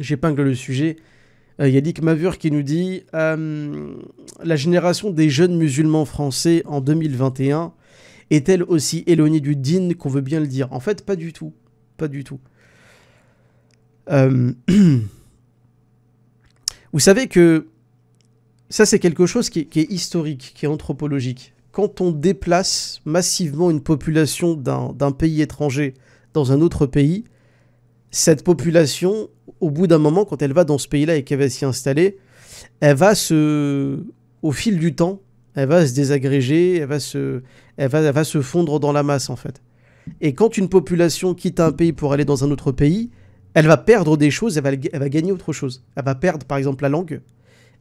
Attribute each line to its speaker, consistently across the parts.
Speaker 1: J'épingle le sujet. Euh, Il Mavur qui nous dit euh, La génération des jeunes musulmans français en 2021 est-elle aussi éloignée du din qu'on veut bien le dire En fait, pas du tout. Pas du tout. Euh, vous savez que ça, c'est quelque chose qui est, historique, qui est anthropologique quand on déplace massivement une population d'un pays étranger dans un autre pays, cette population, au bout d'un moment, quand elle va dans ce pays-là et qu'elle va s'y installer, elle va se, au fil du temps, elle va se désagréger, elle va se, elle va, va se fondre dans la masse en fait. Et quand une population quitte un pays pour aller dans un autre pays, elle va perdre des choses, elle va, elle va gagner autre chose. Elle va perdre par exemple la langue,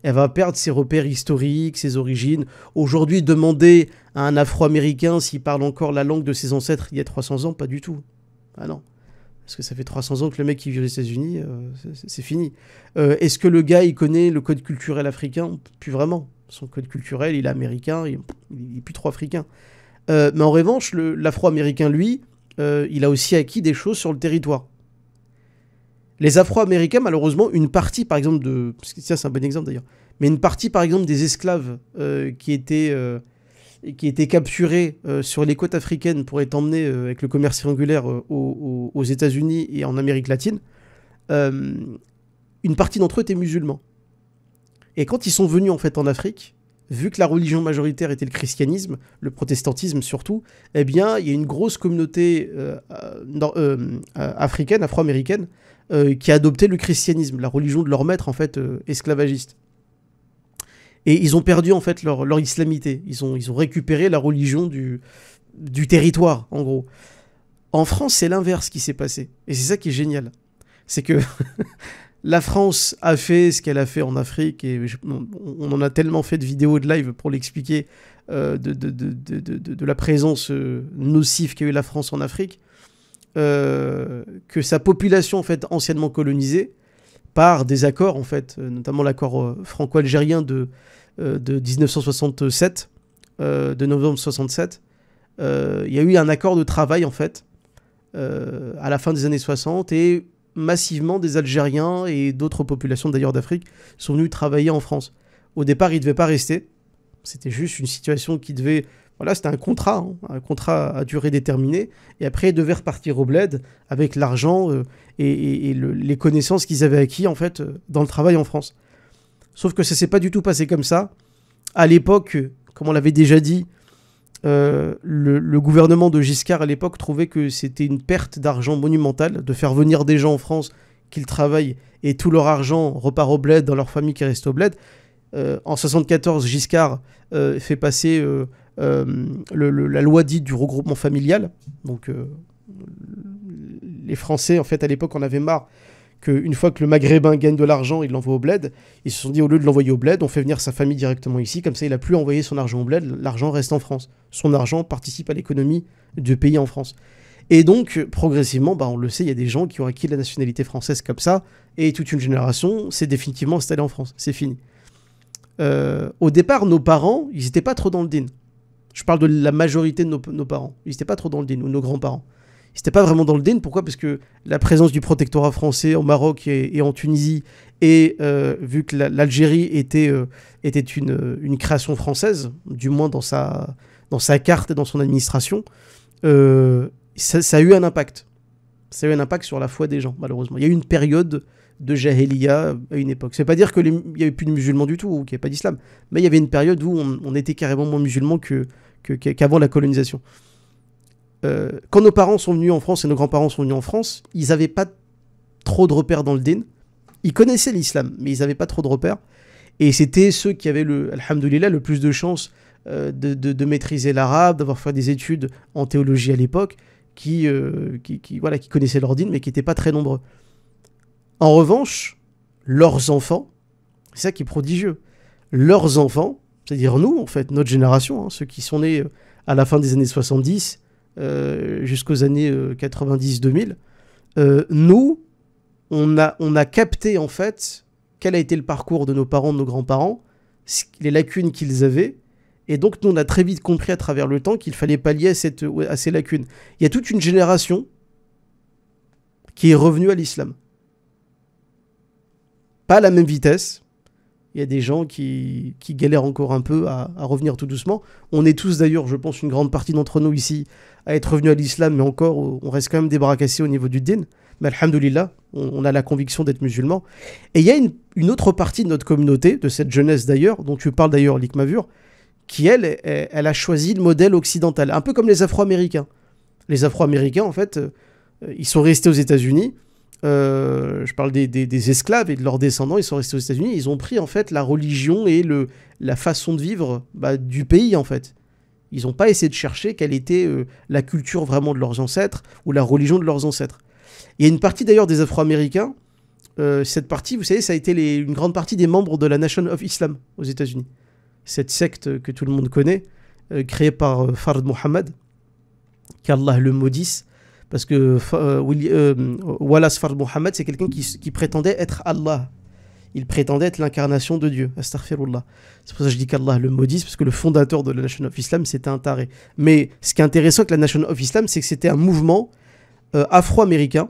Speaker 1: elle va perdre ses repères historiques, ses origines. Aujourd'hui, demander à un Afro-Américain s'il parle encore la langue de ses ancêtres il y a 300 ans, pas du tout. Ah non. Parce que ça fait 300 ans que le mec qui vit aux États-Unis, euh, c'est fini. Euh, est-ce que le gars, il connaît le code culturel africain Plus vraiment. Son code culturel, il est américain, il, n'est plus trop africain. Euh, mais en revanche, l'afro-américain, lui, il a aussi acquis des choses sur le territoire. Les afro-américains, malheureusement, une partie, par exemple, de. c'est un bon exemple d'ailleurs mais une partie par exemple des esclaves euh, euh, qui étaient capturés euh, sur les côtes africaines pour être emmenés avec le commerce triangulaire aux, États-Unis et en Amérique latine, une partie d'entre eux étaient musulmans. Et quand ils sont venus en fait en Afrique, vu que la religion majoritaire était le christianisme, le protestantisme surtout, eh bien il y a une grosse communauté africaine, afro-américaine, qui a adopté le christianisme, la religion de leur maître en fait esclavagiste. Et ils ont perdu en fait leur, islamité. Ils ont, ils ont récupéré la religion du, du territoire, en gros. En France, c'est l'inverse qui s'est passé. Et c'est ça qui est génial. C'est que la France a fait ce qu'elle a fait en Afrique, et on, en a tellement fait de vidéos de live pour l'expliquer, euh, de, de, la présence euh, nocive qu'a eu la France en Afrique, euh, que sa population en fait anciennement colonisée par des accords, en fait, euh, notamment l'accord euh, franco-algérien de, euh, de 1967, de novembre 67. Il y a eu un accord de travail, en fait, à la fin des années 60, et massivement des Algériens et d'autres populations d'ailleurs d'Afrique sont venus travailler en France. Au départ, ils ne devaient pas rester. C'était juste une situation qui devait voilà, c'était un contrat, hein. un contrat à durée déterminée. Et après, ils devaient repartir au bled avec l'argent euh, et, les connaissances qu'ils avaient acquis en fait euh, dans le travail en France. Sauf que ça s'est pas du tout passé comme ça. À l'époque, comme on l'avait déjà dit, euh, le, gouvernement de Giscard à l'époque trouvait que c'était une perte d'argent monumentale de faire venir des gens en France qu'ils travaillent et tout leur argent repart au bled dans leur famille qui reste au bled. en 1974, Giscard fait passer euh, la loi dite du regroupement familial. Donc euh, les Français, en fait, à l'époque, en avaient marre qu'une fois que le Maghrébin gagne de l'argent, il l'envoie au bled. Ils se sont dit, au lieu de l'envoyer au bled, on fait venir sa famille directement ici, comme ça il a plus envoyé son argent au bled, l'argent reste en France. Son argent participe à l'économie du pays en France. Et donc, progressivement, bah, on le sait, il y a des gens qui ont acquis la nationalité française comme ça, et toute une génération s'est définitivement installée en France. C'est fini. Euh, au départ, nos parents, ils n'étaient pas trop dans le din. Je parle de la majorité de nos, parents. Ils n'étaient pas trop dans le din, ou nos grands-parents. Ils n'étaient pas vraiment dans le din. Pourquoi Parce que la présence du protectorat français au Maroc et, en Tunisie, et euh, vu que l'Algérie était, euh, était une, euh, une, création française, du moins dans sa, dans sa carte et dans son administration, ça, ça, a eu un impact. Ça a eu un impact sur la foi des gens, malheureusement. Il y a eu une période de Jahiliya à une époque. C'est pas dire qu'il n'y avait plus de musulmans du tout ou qu'il n'y avait pas d'islam, mais il y avait une période où on, était carrément moins musulmans qu'avant que, la colonisation. Euh, quand nos parents sont venus en France et nos grands-parents sont venus en France, ils n'avaient pas trop de repères dans le din. Ils connaissaient l'islam, mais ils n'avaient pas trop de repères. Et c'était ceux qui avaient, le, alhamdoulilah, le plus de chances euh, de, maîtriser l'arabe, d'avoir fait des études en théologie à l'époque, qui, euh, qui, voilà, qui connaissaient leur mais qui n'étaient pas très nombreux. En revanche, leurs enfants, c'est ça qui est prodigieux, leurs enfants, c'est-à-dire nous, en fait, notre génération, hein, ceux qui sont nés euh, à la fin des années 70 euh, jusqu'aux années 90-2000, euh, nous, on a, on a capté, en fait, quel a été le parcours de nos parents, de nos grands-parents, les lacunes qu'ils avaient, et donc, nous, on a très vite compris à travers le temps qu'il fallait pallier à ces lacunes. Il y a toute une génération qui est revenue à l'islam pas à la même vitesse. Il y a des gens qui, qui galèrent encore un peu à, revenir tout doucement. On est tous d'ailleurs, je pense, une grande partie d'entre nous ici à être revenus à l'islam, mais encore, on reste quand même des au niveau du din. Mais alhamdoulilah, on, a la conviction d'être musulman. Et il y a une, autre partie de notre communauté, de cette jeunesse d'ailleurs, dont tu parles d'ailleurs, l'Ikmavur, qui elle, elle, elle, a choisi le modèle occidental, un peu comme les Afro-Américains. Les Afro-Américains, en fait, euh, ils sont restés aux États-Unis euh, je parle des, esclaves et de leurs descendants, ils sont restés aux États-Unis, ils ont pris en fait la religion et le, la façon de vivre bah, du pays en fait. Ils n'ont pas essayé de chercher quelle était euh, la culture vraiment de leurs ancêtres ou la religion de leurs ancêtres. Il y a une partie d'ailleurs des Afro-Américains, euh, cette partie, vous savez, ça a été une grande partie des membres de la Nation of Islam aux États-Unis. Cette secte que tout le monde connaît, créée par Fard Mohammed, qu'Allah le maudisse, parce que euh, euh, Wallace Fard Muhammad, c'est quelqu'un qui, prétendait être Allah. Il prétendait être l'incarnation de Dieu. Astaghfirullah. C'est pour ça que je dis qu'Allah le maudisse, parce que le fondateur de la Nation of Islam, c'était un taré. Mais ce qui est intéressant avec la Nation of Islam, c'est que c'était un mouvement euh, afro-américain,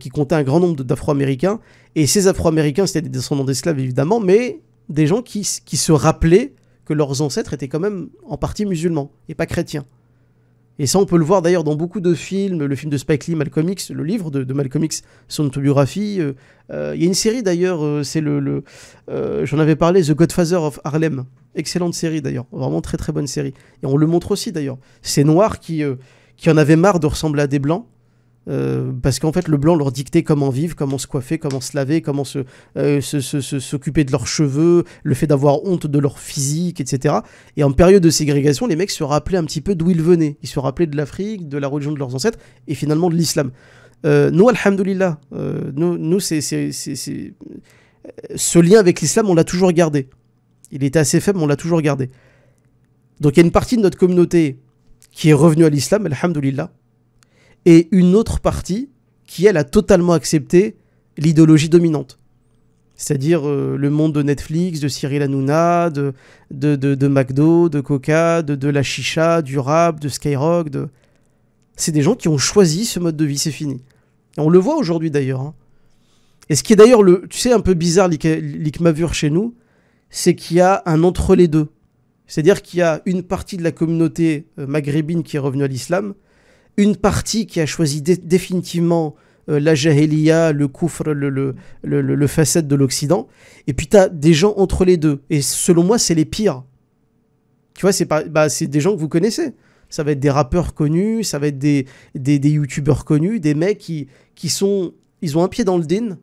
Speaker 1: qui comptait un grand nombre d'Afro-Américains. Et ces Afro-Américains, c'était des descendants d'esclaves, évidemment, mais des gens qui se rappelaient que leurs ancêtres étaient quand même en partie musulmans et pas chrétiens. Et ça, on peut le voir d'ailleurs dans beaucoup de films, le film de Spike Lee, Malcolm X, le livre de, de Malcolm X, son autobiographie. Euh, euh, il y a une série d'ailleurs, euh, c'est le, j'en avais parlé, The Godfather of Harlem. Excellente série d'ailleurs, vraiment très très bonne série. Et on le montre aussi d'ailleurs. Ces noirs qui, qui en avait marre de ressembler à des blancs euh, parce qu'en fait, le blanc leur dictait comment vivre, comment se coiffer, comment se laver, comment se, euh, s'occuper de leurs cheveux, le fait d'avoir honte de leur physique, etc. Et en période de ségrégation, les mecs se rappelaient un petit peu d'où ils venaient. Ils se rappelaient de l'Afrique, de la religion de leurs ancêtres et finalement de l'islam. Euh, nous, alhamdoulilah, nous, nous ce lien avec l'islam, on l'a toujours gardé. Il était assez faible, mais on l'a toujours gardé. Donc il y a une partie de notre communauté qui est revenue à l'islam, alhamdoulilah, et une autre partie qui, elle, a totalement accepté l'idéologie dominante. C'est-à-dire euh, le monde de Netflix, de Cyril Hanouna, de, de, de, de McDo, de Coca, de, de la chicha, du rap, de Skyrock. De... C'est des gens qui ont choisi ce mode de vie, c'est fini. on le voit aujourd'hui d'ailleurs. Hein. Et ce qui est d'ailleurs, le, tu sais, un peu bizarre, Mavur chez nous, c'est qu'il y a un entre les deux. C'est-à-dire qu'il y a une partie de la communauté euh, maghrébine qui est revenue à l'islam, une partie qui a choisi définitivement euh, la jahiliya, le koufr, le, le, facette de l'Occident. Et puis tu as des gens entre les deux. Et selon moi, c'est les pires. Tu vois, c'est bah, des gens que vous connaissez. Ça va être des rappeurs connus, ça va être des, des, youtubeurs connus, des mecs qui, qui sont. Ils ont un pied dans le din,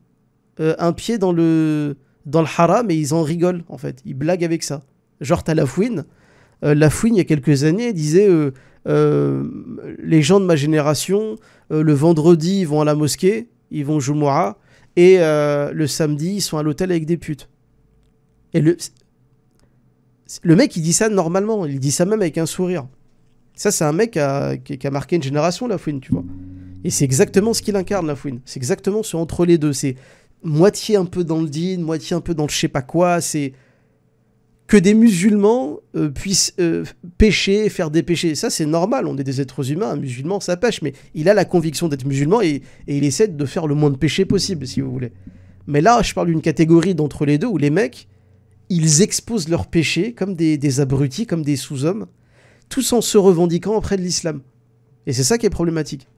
Speaker 1: euh, un pied dans le, dans le haram et ils en rigolent en fait. Ils blaguent avec ça. Genre, t'as la fouine. Euh, la fouine, il y a quelques années, disait euh, les gens de ma génération, euh, le vendredi, ils vont à la mosquée, ils vont Jumu'ah, et euh, le samedi, ils sont à l'hôtel avec des putes. Et le, le mec, il dit ça normalement, il dit ça même avec un sourire. Ça, c'est un mec qui a, marqué une génération, la fouine, tu vois. Et c'est exactement ce qu'il incarne, la fouine. C'est exactement ce entre les deux. C'est moitié un peu dans le din, moitié un peu dans le je sais pas quoi. C'est que des musulmans euh, puissent euh, pécher, faire des péchés. Ça, c'est normal, on est des êtres humains, un musulman, ça pêche, mais il a la conviction d'être musulman et, il essaie de faire le moins de péchés possible, si vous voulez. Mais là, je parle d'une catégorie d'entre les deux où les mecs, ils exposent leurs péchés comme des, abrutis, comme des sous-hommes, tous en se revendiquant auprès de l'islam. Et c'est ça qui est problématique.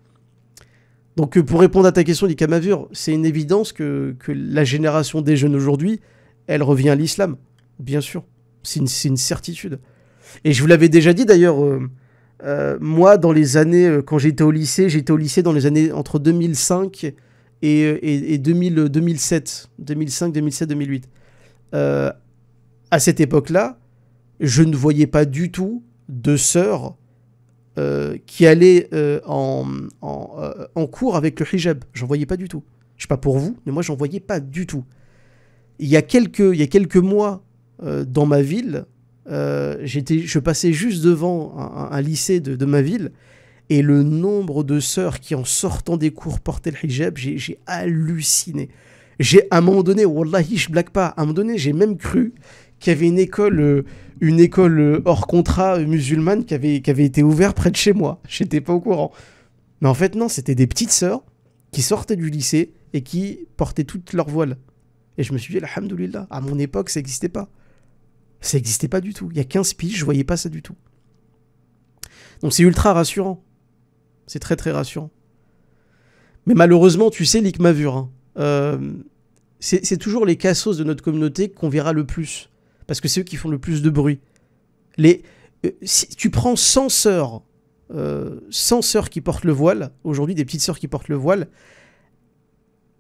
Speaker 1: Donc, euh, pour répondre à ta question, dit Kamavur, c'est une évidence que, que la génération des jeunes aujourd'hui, elle revient à l'islam, bien sûr. C'est une, certitude. Et je vous l'avais déjà dit d'ailleurs, euh, euh, moi, dans les années, euh, quand j'étais au lycée, j'étais au lycée dans les années entre 2005 et, 2000, 2007. 2005, 2007, 2008. à cette époque-là, je ne voyais pas du tout de sœurs qui allaient en, cours avec le hijab. J'en voyais pas du tout. Je sais pas pour vous, mais moi j'en voyais pas du tout. Il quelques, il y a quelques mois, euh, dans ma ville. Euh, j'étais, je passais juste devant un, lycée de, ma ville et le nombre de sœurs qui en sortant des cours portaient le hijab, j'ai, halluciné. J'ai à un moment donné, wallahi, je blague pas, à un moment donné, j'ai même cru qu'il y avait une école, euh, une école hors contrat musulmane qui avait, qui avait été ouverte près de chez moi. J'étais pas au courant. Mais en fait, non, c'était des petites sœurs qui sortaient du lycée et qui portaient toutes leurs voiles. Et je me suis dit, alhamdoulilah, à mon époque, ça n'existait pas. Ça n'existait pas du tout. Il y a 15 piges, je voyais pas ça du tout. Donc c'est ultra rassurant. C'est très très rassurant. Mais malheureusement, tu sais, l'ICMAVUR, hein, euh, c'est toujours les cassos de notre communauté qu'on verra le plus. Parce que c'est eux qui font le plus de bruit. Les, euh, si tu prends 100 sœurs, euh, sœurs qui portent le voile, aujourd'hui des petites sœurs qui portent le voile,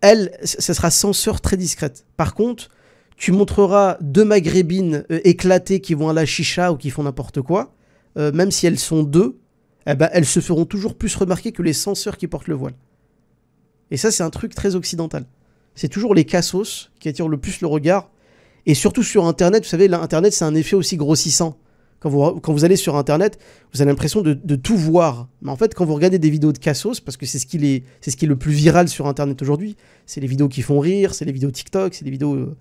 Speaker 1: elles, ça sera 100 sœurs très discrètes. Par contre, tu montreras deux maghrébines euh, éclatées qui vont à la chicha ou qui font n'importe quoi, euh, même si elles sont deux, eh ben, elles se feront toujours plus remarquer que les censeurs qui portent le voile. Et ça, c'est un truc très occidental. C'est toujours les cassos qui attirent le plus le regard. Et surtout sur Internet, vous savez, l'Internet, c'est un effet aussi grossissant. Quand vous, allez sur Internet, vous avez l'impression de, tout voir. Mais en fait, quand vous regardez des vidéos de cassos, parce que c'est ce, qui est, le plus viral sur Internet aujourd'hui, c'est les vidéos qui font rire, c'est les vidéos TikTok, c'est les vidéos... Euh,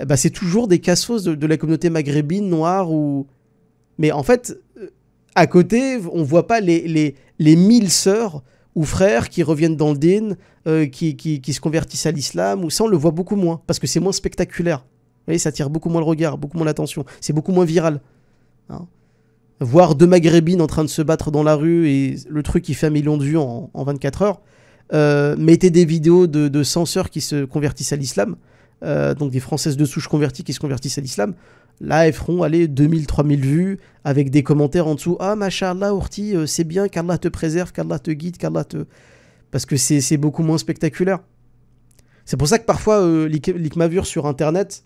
Speaker 1: eh ben, c'est toujours des cassos de, de, la communauté maghrébine, noire ou. Mais en fait, euh, à côté, on voit pas les, les, mille sœurs ou frères qui reviennent dans le din, euh, qui, se convertissent à l'islam, ou ça, on le voit beaucoup moins, parce que c'est moins spectaculaire. ça attire beaucoup moins le regard, beaucoup moins l'attention, c'est beaucoup moins viral. Hein. Voir deux maghrébines en train de se battre dans la rue et le truc qui fait un million de vues en, 24 heures, euh, mettez des vidéos de, de censeurs qui se convertissent à l'islam, euh, donc des Françaises de souche converties qui se convertissent à l'islam, là, elles feront aller 2000-3000 vues avec des commentaires en dessous. Ah, machallah, Orti, euh, c'est bien, qu'Allah te préserve, qu'Allah te guide, qu'Allah te. Parce que c'est beaucoup moins spectaculaire. C'est pour ça que parfois, euh, sur Internet,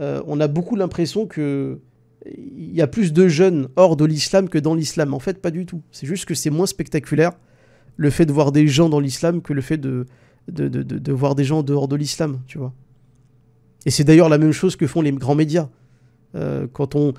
Speaker 1: euh, on a beaucoup l'impression que il y a plus de jeunes hors de l'islam que dans l'islam. En fait, pas du tout. C'est juste que c'est moins spectaculaire le fait de voir des gens dans l'islam que le fait de, de, voir des gens dehors de l'islam, tu vois. Et c'est d'ailleurs la même chose que font les grands médias. Euh, quand on.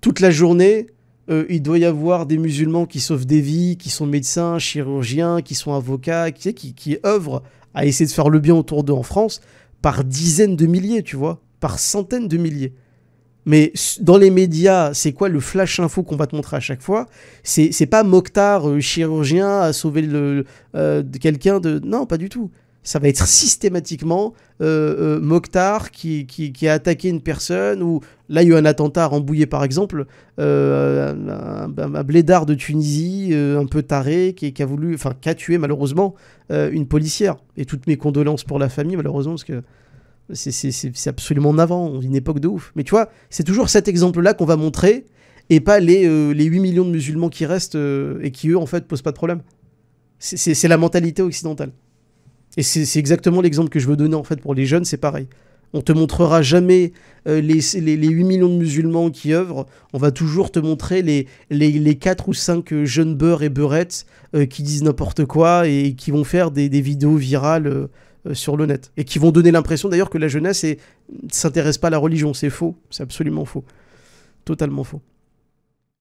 Speaker 1: Toute la journée, euh, il doit y avoir des musulmans qui sauvent des vies, qui sont médecins, chirurgiens, qui sont avocats, qui, qui, œuvrent à essayer de faire le bien autour d'eux en France par dizaines de milliers, tu vois, par centaines de milliers. Mais dans les médias, c'est quoi le flash info qu'on va te montrer à chaque fois C'est pas Mokhtar, euh, chirurgien, à sauver le, quelqu'un de... Non, pas du tout ça va être systématiquement euh, euh, Mokhtar qui, a attaqué une personne, ou là il y a eu un attentat à Rambouillet par exemple, euh, un, blédard de Tunisie, un peu taré, qui, a voulu, enfin qui a tué malheureusement une policière. Et toutes mes condoléances pour la famille malheureusement, parce que c'est absolument en on une époque de ouf. Mais tu vois, c'est toujours cet exemple-là qu'on va montrer, et pas les, les 8 millions de musulmans qui restent, et qui eux en fait posent pas de problème. C'est la mentalité occidentale. Et c'est exactement l'exemple que je veux donner en fait pour les jeunes, c'est pareil. On te montrera jamais euh, les, les, 8 millions de musulmans qui œuvrent. On va toujours te montrer les, les, les 4 ou 5 jeunes beurres et beurettes euh, qui disent n'importe quoi et qui vont faire des, vidéos virales euh, sur le net. Et qui vont donner l'impression d'ailleurs que la jeunesse ne s'intéresse pas à la religion. C'est faux. C'est absolument faux. Totalement faux.